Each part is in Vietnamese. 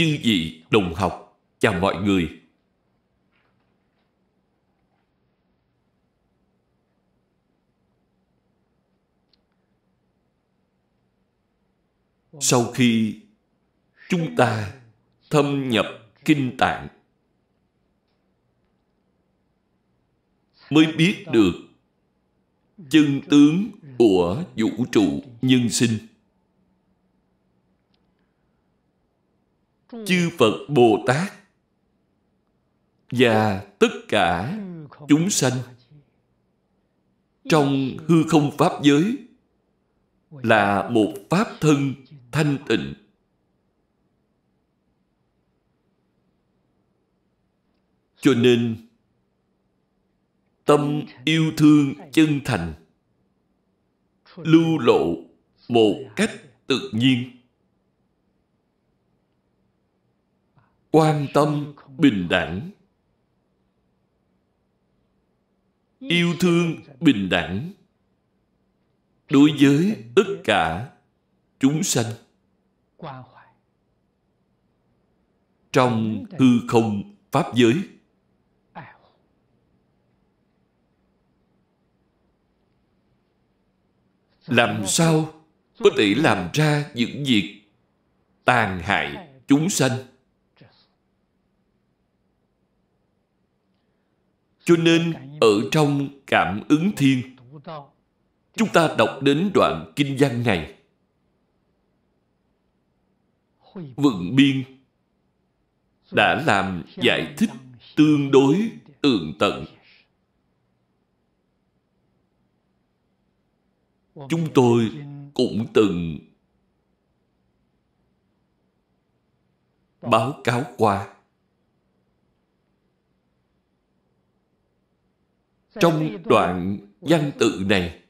chư vị đồng học và mọi người sau khi chúng ta thâm nhập kinh tạng mới biết được chân tướng của vũ trụ nhân sinh chư Phật Bồ Tát và tất cả chúng sanh trong hư không pháp giới là một pháp thân thanh tịnh cho nên tâm yêu thương chân thành lưu lộ một cách tự nhiên quan tâm bình đẳng yêu thương bình đẳng đối với tất cả chúng sanh trong hư không pháp giới làm sao có thể làm ra những việc tàn hại chúng sanh Cho nên ở trong cảm ứng thiên Chúng ta đọc đến đoạn kinh văn này Vượng Biên đã làm giải thích tương đối tường tận. Chúng tôi cũng từng báo cáo qua trong đoạn văn tự này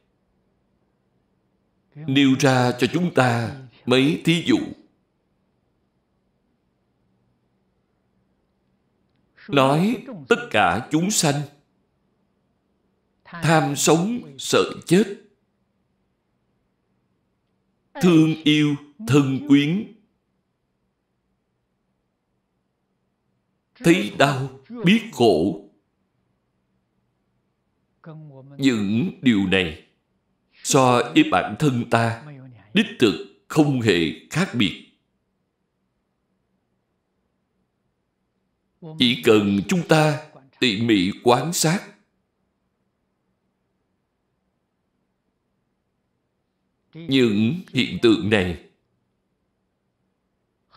nêu ra cho chúng ta mấy thí dụ nói tất cả chúng sanh tham sống sợ chết thương yêu thân quyến thấy đau biết khổ những điều này so với bản thân ta đích thực không hề khác biệt chỉ cần chúng ta tỉ mỉ quan sát những hiện tượng này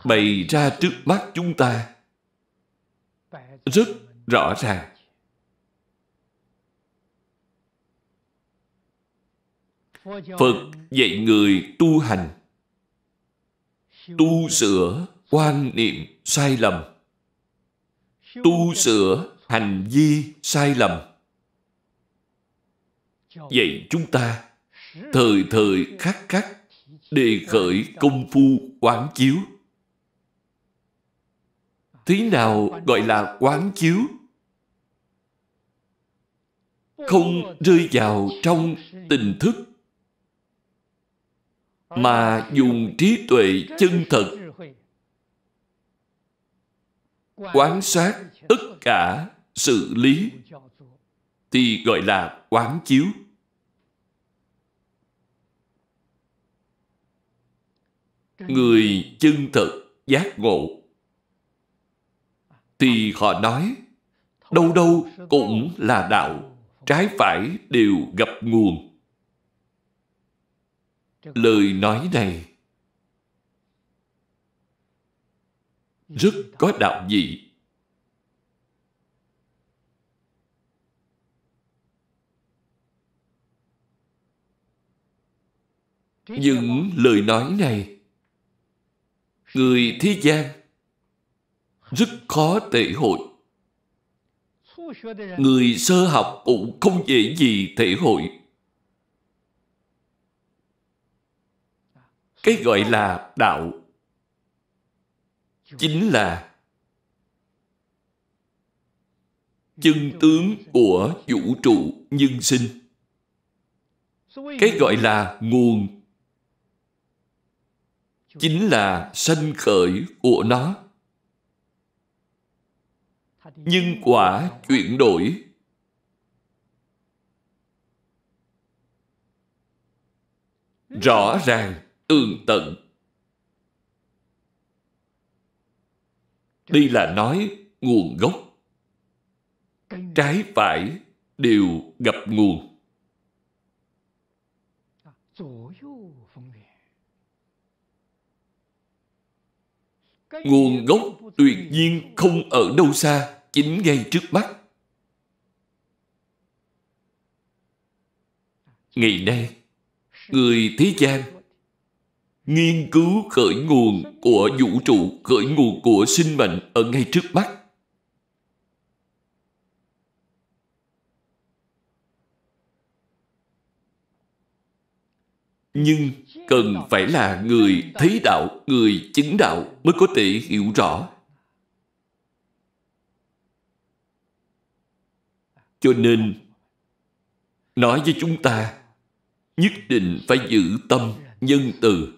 bày ra trước mắt chúng ta rất rõ ràng Phật dạy người tu hành tu sửa quan niệm sai lầm tu sửa hành vi sai lầm vậy chúng ta thời thời khắc khắc đề khởi công phu quán chiếu thế nào gọi là quán chiếu không rơi vào trong tình thức mà dùng trí tuệ chân thật quán sát tất cả sự lý thì gọi là quán chiếu người chân thật giác ngộ thì họ nói đâu đâu cũng là đạo trái phải đều gặp nguồn lời nói này rất có đạo dị những lời nói này người thế gian rất khó thể hội người sơ học cũng không dễ gì thể hội cái gọi là đạo chính là chân tướng của vũ trụ nhân sinh cái gọi là nguồn chính là sanh khởi của nó nhưng quả chuyển đổi rõ ràng tường tận đây là nói nguồn gốc trái phải đều gặp nguồn nguồn gốc tuyệt nhiên không ở đâu xa chính ngay trước mắt ngày nay người thế gian nghiên cứu khởi nguồn của vũ trụ, khởi nguồn của sinh mệnh ở ngay trước mắt. Nhưng cần phải là người thấy đạo, người chứng đạo mới có thể hiểu rõ. Cho nên, nói với chúng ta, nhất định phải giữ tâm nhân từ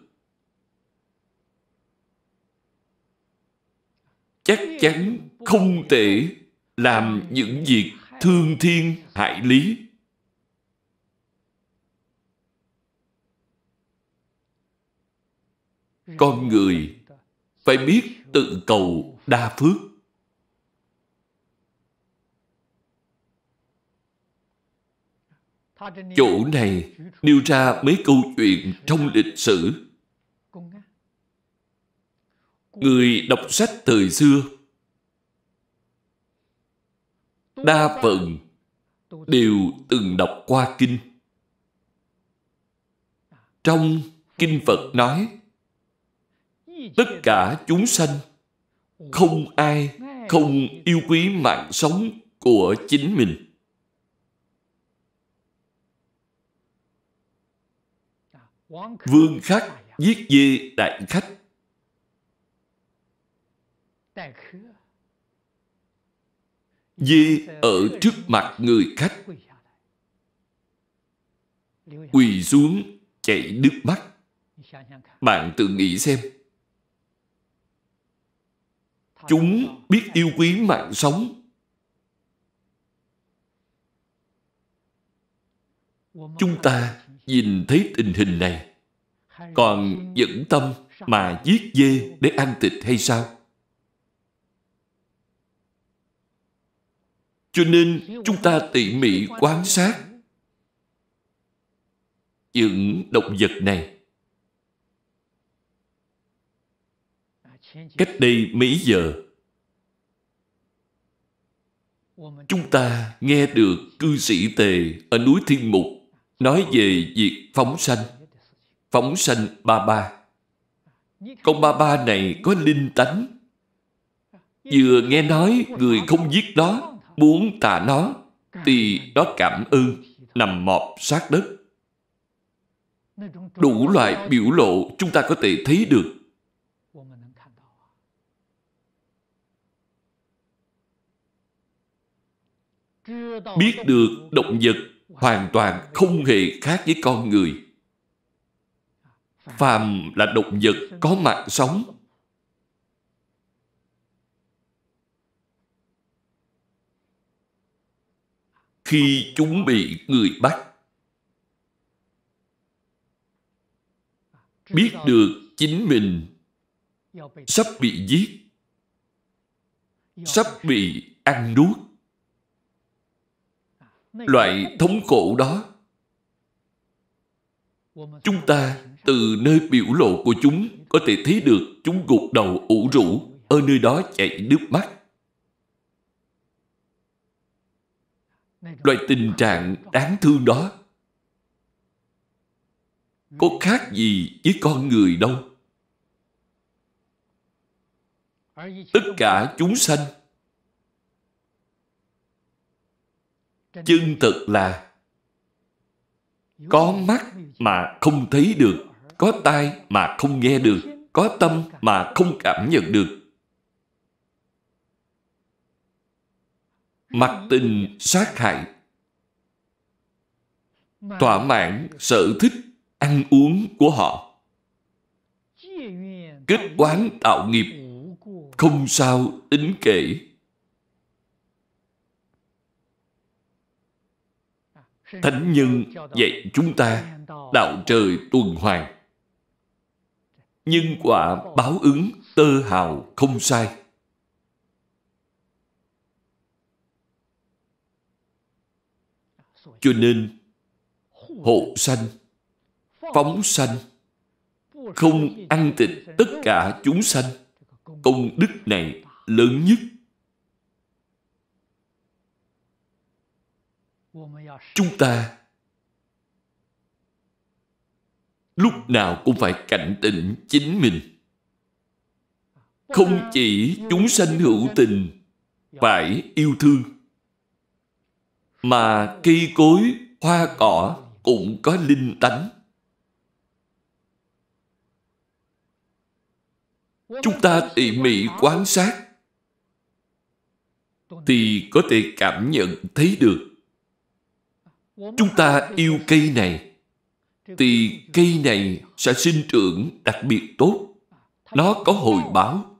chắc chắn không thể làm những việc thương thiên hại lý con người phải biết tự cầu đa phước chỗ này nêu ra mấy câu chuyện trong lịch sử người đọc sách thời xưa đa phần đều từng đọc qua kinh trong kinh phật nói tất cả chúng sanh không ai không yêu quý mạng sống của chính mình vương khắc giết dê đại khách Dê ở trước mặt người khách Quỳ xuống chạy nước mắt Bạn tự nghĩ xem Chúng biết yêu quý mạng sống Chúng ta nhìn thấy tình hình này Còn dẫn tâm mà giết dê để ăn thịt hay sao? cho nên chúng ta tỉ mỉ quan sát những động vật này cách đây mấy giờ chúng ta nghe được cư sĩ tề ở núi thiên mục nói về việc phóng sanh phóng sanh ba ba con ba ba này có linh tánh vừa nghe nói người không giết đó muốn thả nó thì nó cảm ơn nằm mọp sát đất đủ loại biểu lộ chúng ta có thể thấy được biết được động vật hoàn toàn không hề khác với con người phàm là động vật có mạng sống khi chúng bị người bắt biết được chính mình sắp bị giết sắp bị ăn nuốt loại thống khổ đó chúng ta từ nơi biểu lộ của chúng có thể thấy được chúng gục đầu ủ rũ ở nơi đó chảy nước mắt loại tình trạng đáng thương đó có khác gì với con người đâu tất cả chúng sanh chân thật là có mắt mà không thấy được có tai mà không nghe được có tâm mà không cảm nhận được mặc tình sát hại thỏa mãn sở thích ăn uống của họ kết quán tạo nghiệp không sao tính kể thánh nhân dạy chúng ta đạo trời tuần hoàn nhân quả báo ứng tơ hào không sai Cho nên hộ sanh, phóng sanh, không ăn thịt tất cả chúng sanh. Công đức này lớn nhất. Chúng ta lúc nào cũng phải cảnh tỉnh chính mình. Không chỉ chúng sanh hữu tình, phải yêu thương mà cây cối, hoa cỏ cũng có linh tánh. Chúng ta tỉ mỉ quan sát thì có thể cảm nhận thấy được chúng ta yêu cây này thì cây này sẽ sinh trưởng đặc biệt tốt nó có hồi báo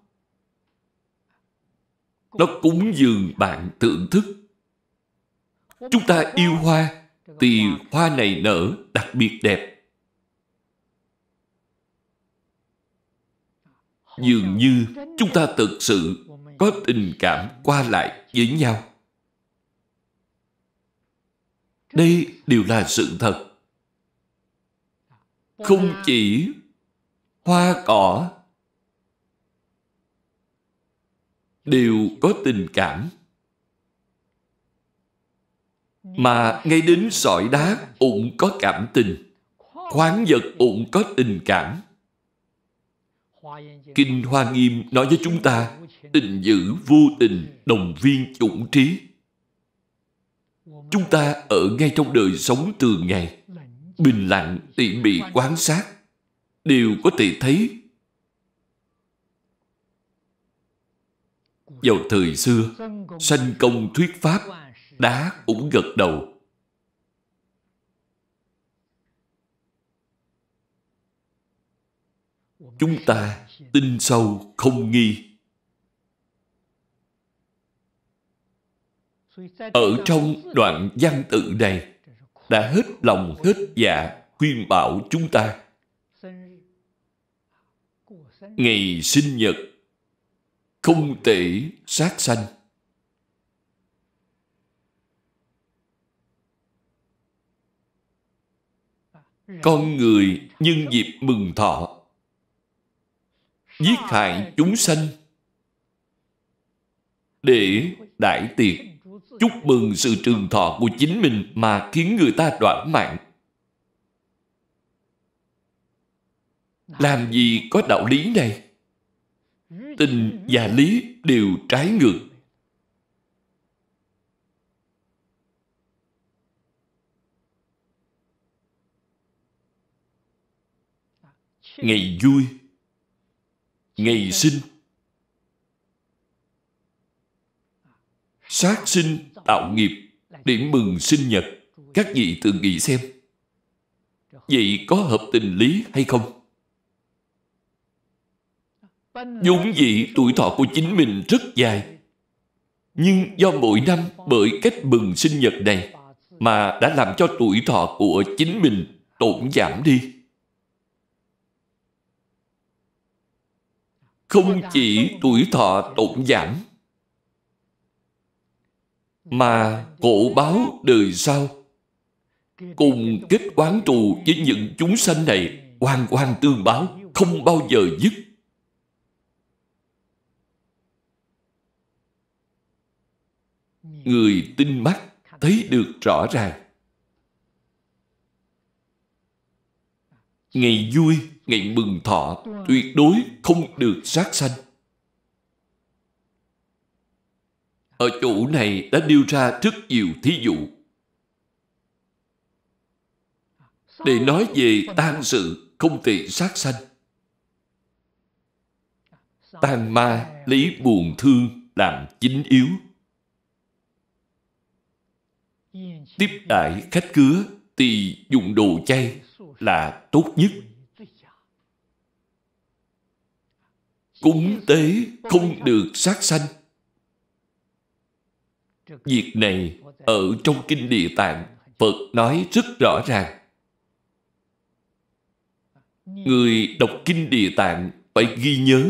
nó cúng dường bạn thưởng thức chúng ta yêu hoa thì hoa này nở đặc biệt đẹp dường như chúng ta thực sự có tình cảm qua lại với nhau đây đều là sự thật không chỉ hoa cỏ đều có tình cảm mà ngay đến sỏi đá cũng có cảm tình khoáng vật cũng có tình cảm kinh hoa nghiêm nói với chúng ta tình dữ vô tình đồng viên chủng trí chúng ta ở ngay trong đời sống thường ngày bình lặng tỉ mỉ quan sát đều có thể thấy vào thời xưa sanh công thuyết pháp đá cũng gật đầu chúng ta tin sâu không nghi ở trong đoạn văn tự này đã hết lòng hết dạ khuyên bảo chúng ta ngày sinh nhật không thể sát sanh con người nhân dịp mừng thọ giết hại chúng sanh để đại tiệc chúc mừng sự trường thọ của chính mình mà khiến người ta đoạn mạng làm gì có đạo lý này tình và lý đều trái ngược ngày vui ngày sinh sát sinh tạo nghiệp để mừng sinh nhật các vị thường nghĩ xem vậy có hợp tình lý hay không vốn dĩ tuổi thọ của chính mình rất dài nhưng do mỗi năm bởi cách mừng sinh nhật này mà đã làm cho tuổi thọ của chính mình tổn giảm đi không chỉ tuổi thọ tổn giảm mà cổ báo đời sau cùng kết quán trù với những chúng sanh này oan quan tương báo không bao giờ dứt người tin mắt thấy được rõ ràng ngày vui ngày mừng thọ vâng. tuyệt đối không được sát sanh. Ở chỗ này đã nêu ra rất nhiều thí dụ để nói về tan sự không thể sát sanh. Tan ma lấy buồn thương làm chính yếu. Tiếp đại khách cứa thì dùng đồ chay là tốt nhất. cúng tế không được sát sanh việc này ở trong kinh địa tạng phật nói rất rõ ràng người đọc kinh địa tạng phải ghi nhớ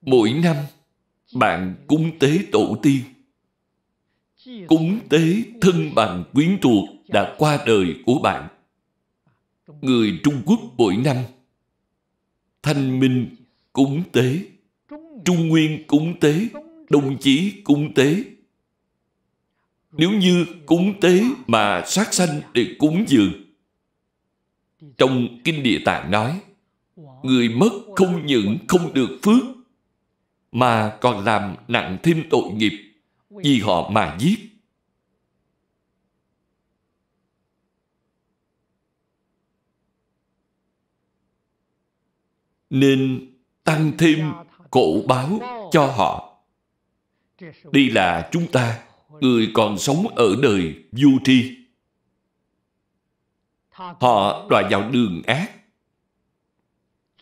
mỗi năm bạn cúng tế tổ tiên cúng tế thân bằng quyến thuộc đã qua đời của bạn người Trung Quốc mỗi năm thanh minh cúng tế Trung Nguyên cúng tế Đồng Chí cúng tế Nếu như cúng tế mà sát sanh để cúng dường Trong Kinh Địa Tạng nói Người mất không những không được phước Mà còn làm nặng thêm tội nghiệp Vì họ mà giết nên tăng thêm cổ báo cho họ. Đây là chúng ta, người còn sống ở đời vô tri. Họ đọa vào đường ác.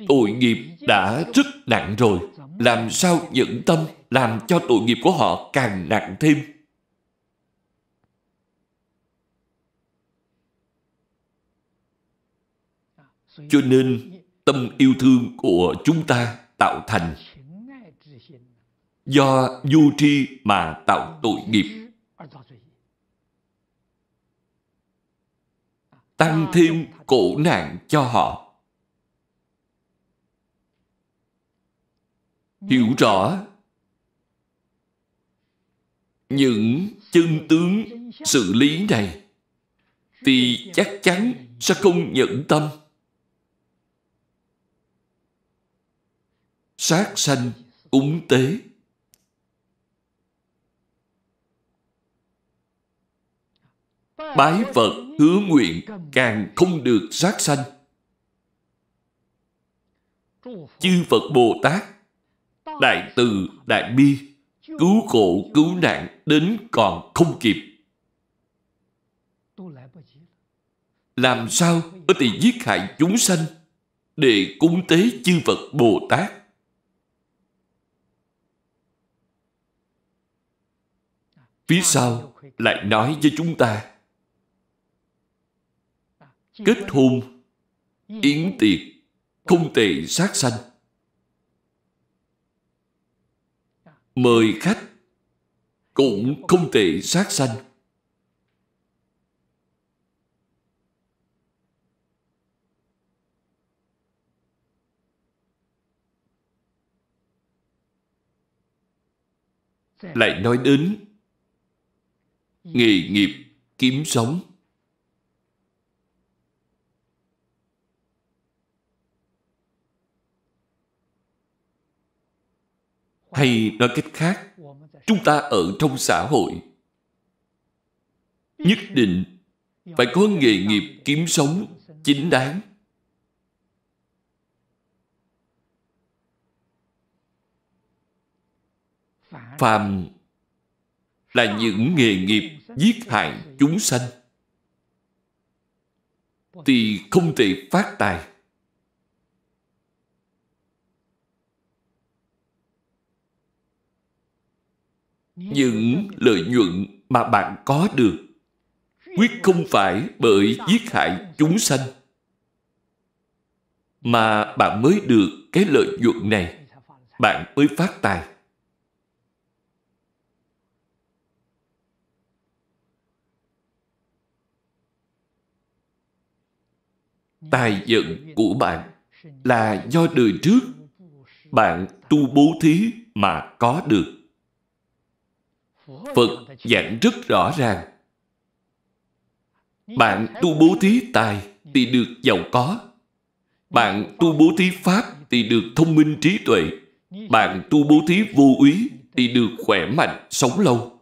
Tội nghiệp đã rất nặng rồi. Làm sao nhẫn tâm làm cho tội nghiệp của họ càng nặng thêm. Cho nên tâm yêu thương của chúng ta tạo thành do vô tri mà tạo tội nghiệp tăng thêm khổ nạn cho họ hiểu rõ những chân tướng xử lý này thì chắc chắn sẽ không nhẫn tâm sát sanh, cúng tế. Bái Phật hứa nguyện càng không được sát sanh. Chư Phật Bồ Tát, Đại Từ, Đại Bi, cứu khổ, cứu nạn đến còn không kịp. Làm sao có thể giết hại chúng sanh để cúng tế chư Phật Bồ Tát? phía sau lại nói với chúng ta kết hôn yến tiệc không tệ sát sanh mời khách cũng không tệ sát sanh lại nói đến Ừ. nghề nghiệp kiếm sống hay nói cách khác chúng ta ở trong xã hội nhất định phải có nghề nghiệp kiếm sống chính đáng phàm là những nghề nghiệp giết hại chúng sanh thì không thể phát tài những lợi nhuận mà bạn có được quyết không phải bởi giết hại chúng sanh mà bạn mới được cái lợi nhuận này bạn mới phát tài tài vận của bạn là do đời trước bạn tu bố thí mà có được. Phật giảng rất rõ ràng. Bạn tu bố thí tài thì được giàu có. Bạn tu bố thí pháp thì được thông minh trí tuệ. Bạn tu bố thí vô úy thì được khỏe mạnh, sống lâu.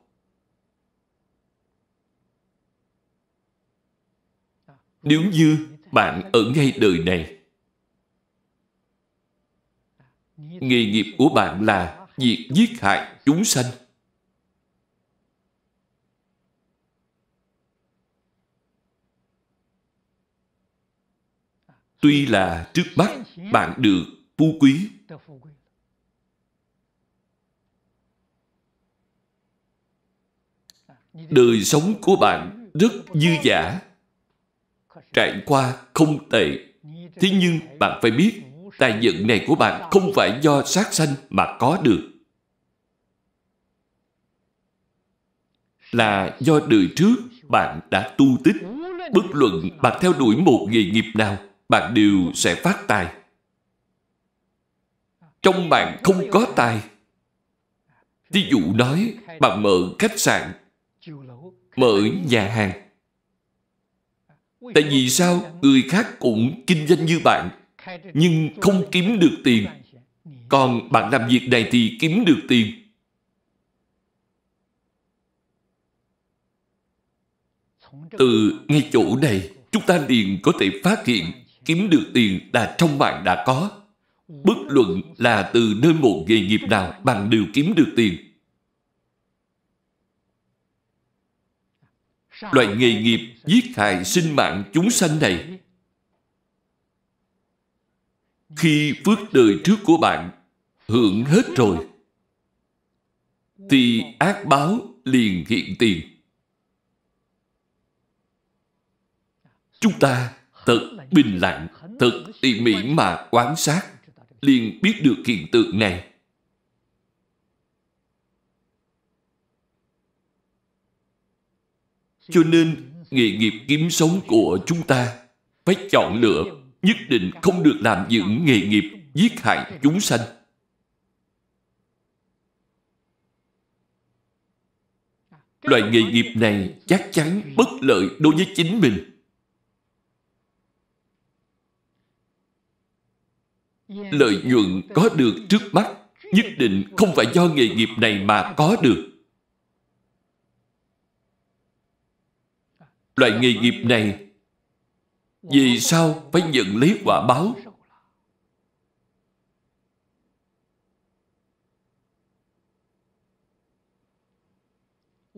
Nếu như bạn ở ngay đời này nghề nghiệp của bạn là việc giết hại chúng sanh tuy là trước mắt bạn được phú quý đời sống của bạn rất dư giả trải qua không tệ. Thế nhưng bạn phải biết, tài vận này của bạn không phải do sát sanh mà có được. Là do đời trước bạn đã tu tích. Bất luận bạn theo đuổi một nghề nghiệp nào, bạn đều sẽ phát tài. Trong bạn không có tài. Ví dụ nói, bạn mở khách sạn, mở nhà hàng, Tại vì sao người khác cũng kinh doanh như bạn Nhưng không kiếm được tiền Còn bạn làm việc này thì kiếm được tiền Từ ngay chỗ này Chúng ta liền có thể phát hiện Kiếm được tiền là trong bạn đã có Bất luận là từ nơi một nghề nghiệp nào Bạn đều kiếm được tiền loại nghề nghiệp giết hại sinh mạng chúng sanh này khi phước đời trước của bạn hưởng hết rồi thì ác báo liền hiện tiền chúng ta thật bình lặng thật tỉ mỉ mà quan sát liền biết được hiện tượng này Cho nên, nghề nghiệp kiếm sống của chúng ta phải chọn lựa, nhất định không được làm những nghề nghiệp giết hại chúng sanh. Loại nghề nghiệp này chắc chắn bất lợi đối với chính mình. Lợi nhuận có được trước mắt nhất định không phải do nghề nghiệp này mà có được Loại nghề nghiệp này Vì sao phải nhận lấy quả báo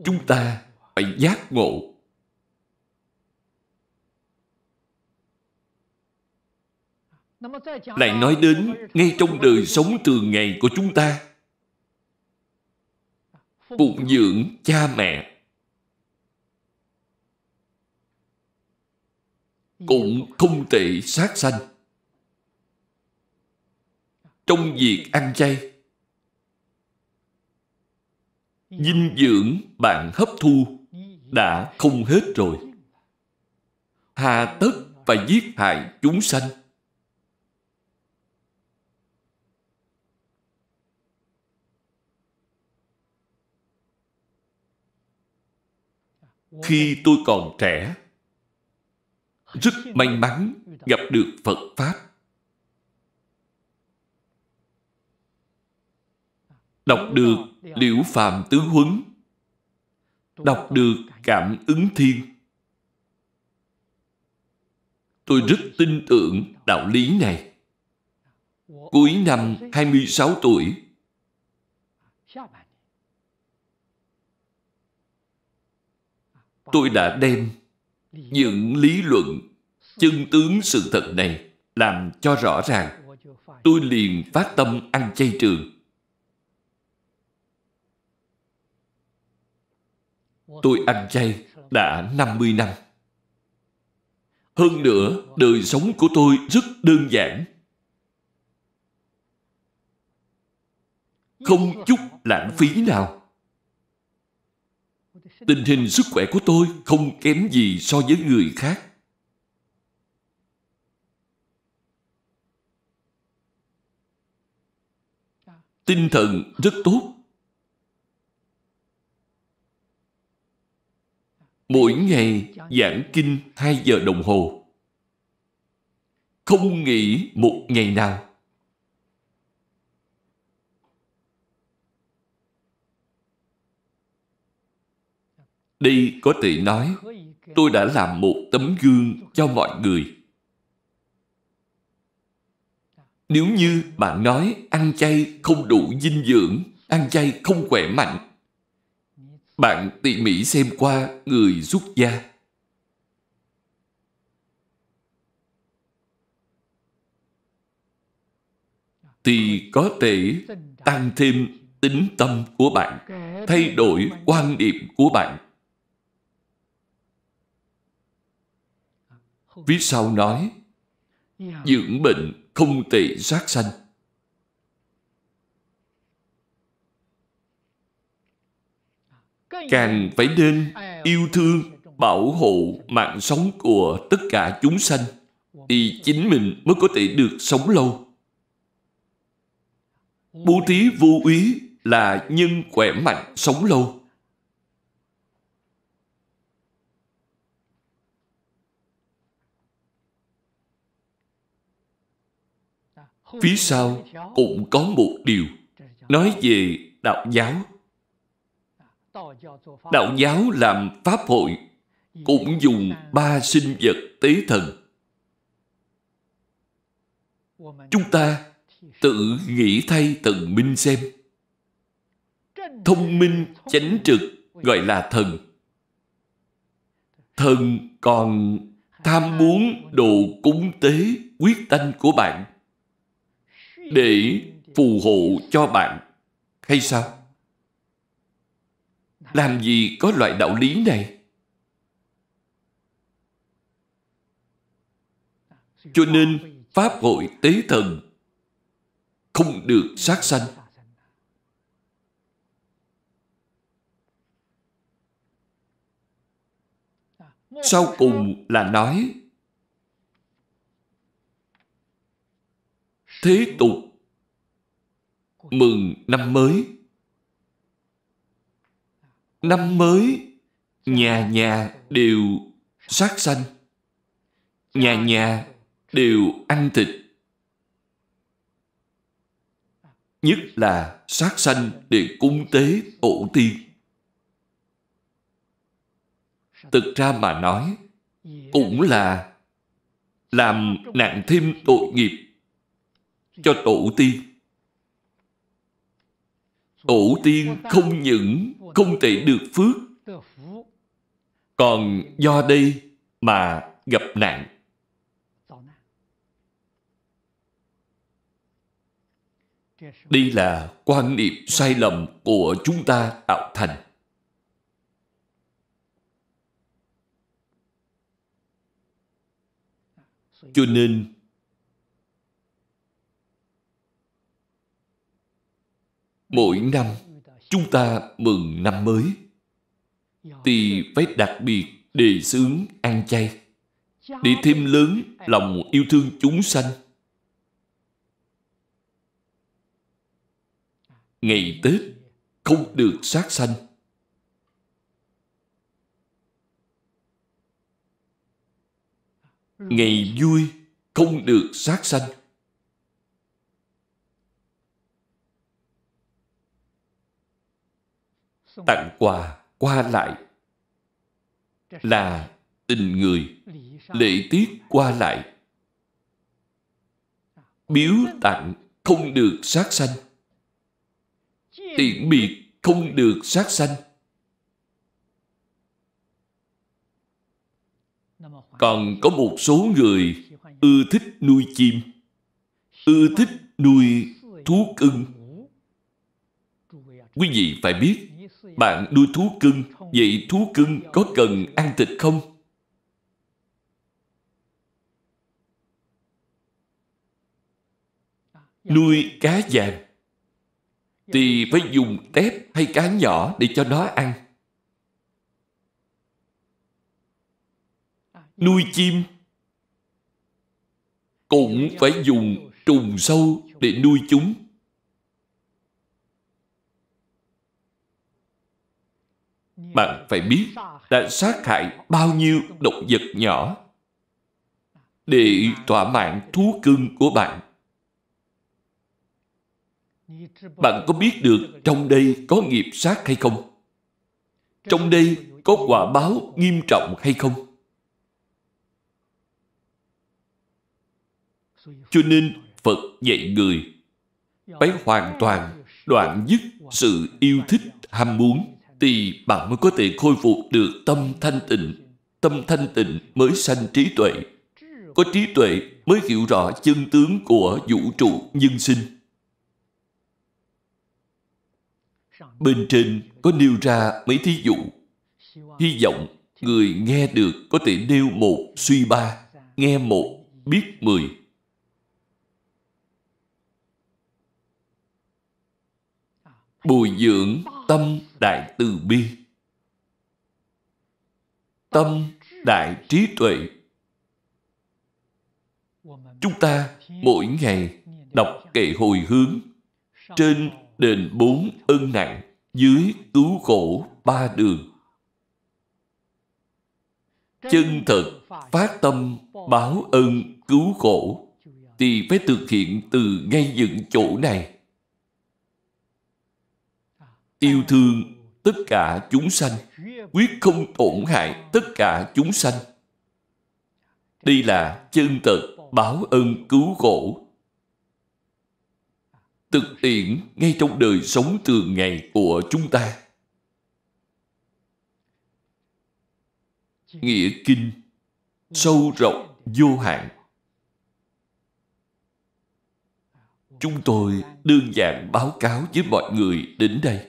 Chúng ta phải giác ngộ Lại nói đến ngay trong đời sống thường ngày của chúng ta Phụng dưỡng cha mẹ cũng không thể sát sanh trong việc ăn chay dinh dưỡng bạn hấp thu đã không hết rồi hà tất và giết hại chúng sanh khi tôi còn trẻ rất may mắn gặp được Phật Pháp. Đọc được Liễu Phạm Tứ Huấn, đọc được Cảm ứng Thiên. Tôi rất tin tưởng đạo lý này. Cuối năm 26 tuổi, tôi đã đem những lý luận chân tướng sự thật này làm cho rõ ràng tôi liền phát tâm ăn chay trường tôi ăn chay đã 50 năm hơn nữa đời sống của tôi rất đơn giản không chút lãng phí nào tình hình sức khỏe của tôi không kém gì so với người khác. Tinh thần rất tốt. Mỗi ngày giảng kinh hai giờ đồng hồ. Không nghỉ một ngày nào. Đây có thể nói, tôi đã làm một tấm gương cho mọi người. Nếu như bạn nói ăn chay không đủ dinh dưỡng, ăn chay không khỏe mạnh, bạn tỉ mỉ xem qua người xuất gia. Thì có thể tăng thêm tính tâm của bạn, thay đổi quan điểm của bạn Phía sau nói Dưỡng bệnh không tị sát sanh Càng phải nên yêu thương Bảo hộ mạng sống của tất cả chúng sanh Thì chính mình mới có thể được sống lâu Bố thí vô úy là nhân khỏe mạnh sống lâu phía sau cũng có một điều nói về đạo giáo. Đạo giáo làm pháp hội cũng dùng ba sinh vật tế thần. Chúng ta tự nghĩ thay thần minh xem. Thông minh, chánh trực gọi là thần. Thần còn tham muốn đồ cúng tế quyết tanh của bạn để phù hộ cho bạn hay sao làm gì có loại đạo lý này cho nên pháp hội tế thần không được sát sanh sau cùng là nói thế tục mừng năm mới năm mới nhà nhà đều sát sanh nhà nhà đều ăn thịt nhất là sát sanh để cung tế tổ tiên thực ra mà nói cũng là làm nặng thêm tội nghiệp cho tổ tiên tổ tiên không những không thể được phước còn do đây mà gặp nạn đây là quan niệm sai lầm của chúng ta tạo thành cho nên mỗi năm chúng ta mừng năm mới thì phải đặc biệt đề xướng ăn chay để thêm lớn lòng yêu thương chúng sanh ngày tết không được sát sanh ngày vui không được sát sanh tặng quà qua lại là tình người lễ tiết qua lại biếu tặng không được sát sanh tiện biệt không được sát sanh còn có một số người ưa thích nuôi chim ưa thích nuôi thú cưng quý vị phải biết bạn nuôi thú cưng, vậy thú cưng có cần ăn thịt không? Nuôi cá vàng thì phải dùng tép hay cá nhỏ để cho nó ăn. Nuôi chim cũng phải dùng trùng sâu để nuôi chúng bạn phải biết đã sát hại bao nhiêu động vật nhỏ để thỏa mãn thú cưng của bạn. Bạn có biết được trong đây có nghiệp sát hay không? Trong đây có quả báo nghiêm trọng hay không? Cho nên Phật dạy người phải hoàn toàn đoạn dứt sự yêu thích ham muốn thì bạn mới có thể khôi phục được tâm thanh tịnh. Tâm thanh tịnh mới sanh trí tuệ. Có trí tuệ mới hiểu rõ chân tướng của vũ trụ nhân sinh. Bên trên có nêu ra mấy thí dụ. Hy vọng người nghe được có thể nêu một suy ba, nghe một biết mười. Bồi dưỡng tâm đại từ bi tâm đại trí tuệ chúng ta mỗi ngày đọc kệ hồi hướng trên đền bốn ân nặng dưới cứu khổ ba đường chân thật phát tâm báo ân cứu khổ thì phải thực hiện từ ngay những chỗ này yêu thương tất cả chúng sanh, quyết không tổn hại tất cả chúng sanh. Đây là chân thật báo ân cứu khổ. Thực tiễn ngay trong đời sống thường ngày của chúng ta. Nghĩa Kinh sâu rộng vô hạn. Chúng tôi đơn giản báo cáo với mọi người đến đây.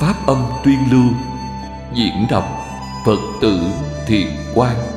Pháp âm tuyên lưu Diễn đọc Phật tử thiền Quang